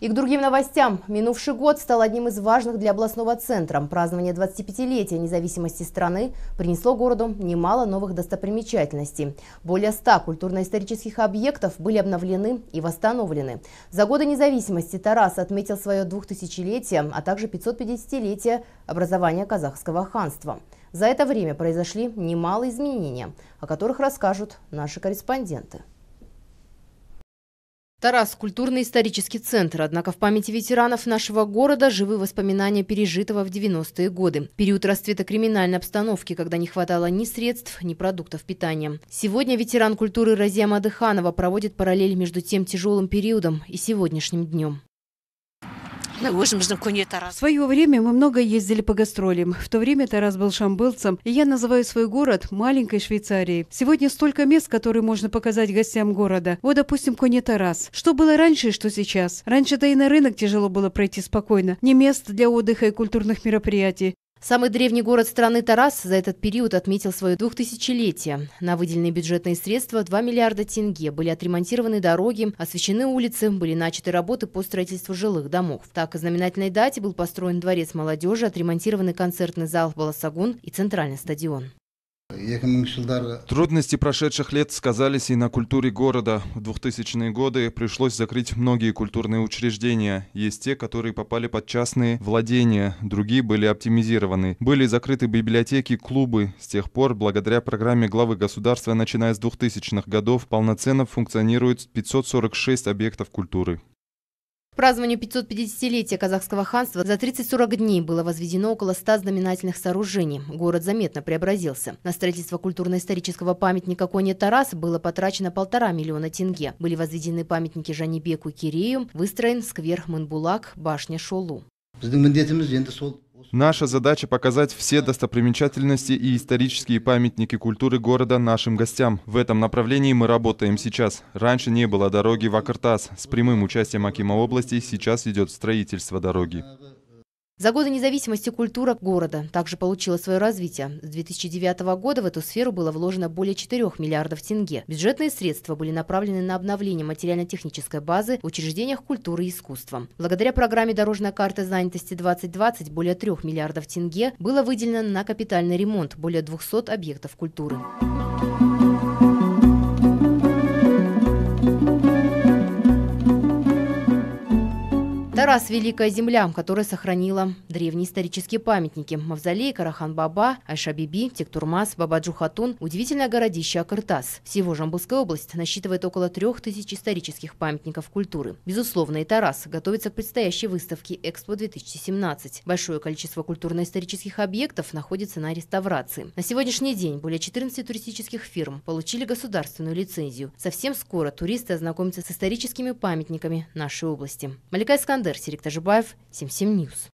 И к другим новостям. Минувший год стал одним из важных для областного центра. Празднование 25-летия независимости страны принесло городу немало новых достопримечательностей. Более 100 культурно-исторических объектов были обновлены и восстановлены. За годы независимости Тарас отметил свое 2000-летие, а также 550-летие образования казахского ханства. За это время произошли немало изменений, о которых расскажут наши корреспонденты. Тарас – культурно-исторический центр, однако в памяти ветеранов нашего города живы воспоминания пережитого в 90-е годы. Период расцвета криминальной обстановки, когда не хватало ни средств, ни продуктов питания. Сегодня ветеран культуры Разия Мадыханова проводит параллель между тем тяжелым периодом и сегодняшним днем. Ну, в свое время мы много ездили по гастролям. В то время Тарас был шамбылцем, и я называю свой город маленькой Швейцарией. Сегодня столько мест, которые можно показать гостям города. Вот, допустим, Коне Тарас. Что было раньше и что сейчас? Раньше-то и на рынок тяжело было пройти спокойно. Не место для отдыха и культурных мероприятий. Самый древний город страны Тарас за этот период отметил свое двухтысячелетие. На выделенные бюджетные средства 2 миллиарда тенге были отремонтированы дороги, освещены улицы, были начаты работы по строительству жилых домов. Так, к знаменательной дате был построен дворец молодежи, отремонтированы концертный зал «Баласагун» и центральный стадион. Трудности прошедших лет сказались и на культуре города. В 2000-е годы пришлось закрыть многие культурные учреждения. Есть те, которые попали под частные владения, другие были оптимизированы. Были закрыты библиотеки, клубы. С тех пор, благодаря программе главы государства, начиная с 2000-х годов, полноценно функционируют 546 объектов культуры празднованию 550-летия казахского ханства за 30-40 дней было возведено около 100 знаменательных сооружений. Город заметно преобразился. На строительство культурно-исторического памятника Коне Тарас было потрачено полтора миллиона тенге. Были возведены памятники Жанибеку Кирею, выстроен сквер Мынбулак, башня Шолу. Наша задача показать все достопримечательности и исторические памятники культуры города нашим гостям. В этом направлении мы работаем сейчас. Раньше не было дороги в Акартас. С прямым участием Акима области сейчас идет строительство дороги. За годы независимости культура города также получила свое развитие. С 2009 года в эту сферу было вложено более 4 миллиардов тенге. Бюджетные средства были направлены на обновление материально-технической базы в учреждениях культуры и искусства. Благодаря программе «Дорожная карта занятости 2020» более 3 миллиардов тенге было выделено на капитальный ремонт более 200 объектов культуры. раз Великая Земля, которая сохранила древние исторические памятники. Мавзолей, Карахан-Баба, Айшабиби, Тектурмас, Бабаджу-Хатун, удивительное городище Акыртас. Всего Жамбулская область насчитывает около трех тысяч исторических памятников культуры. Безусловно, и Тарас готовится к предстоящей выставке «Экспо-2017». Большое количество культурно-исторических объектов находится на реставрации. На сегодняшний день более 14 туристических фирм получили государственную лицензию. Совсем скоро туристы ознакомятся с историческими памятниками нашей области. Малика Искандер, Серик Тажибаев, 77 News.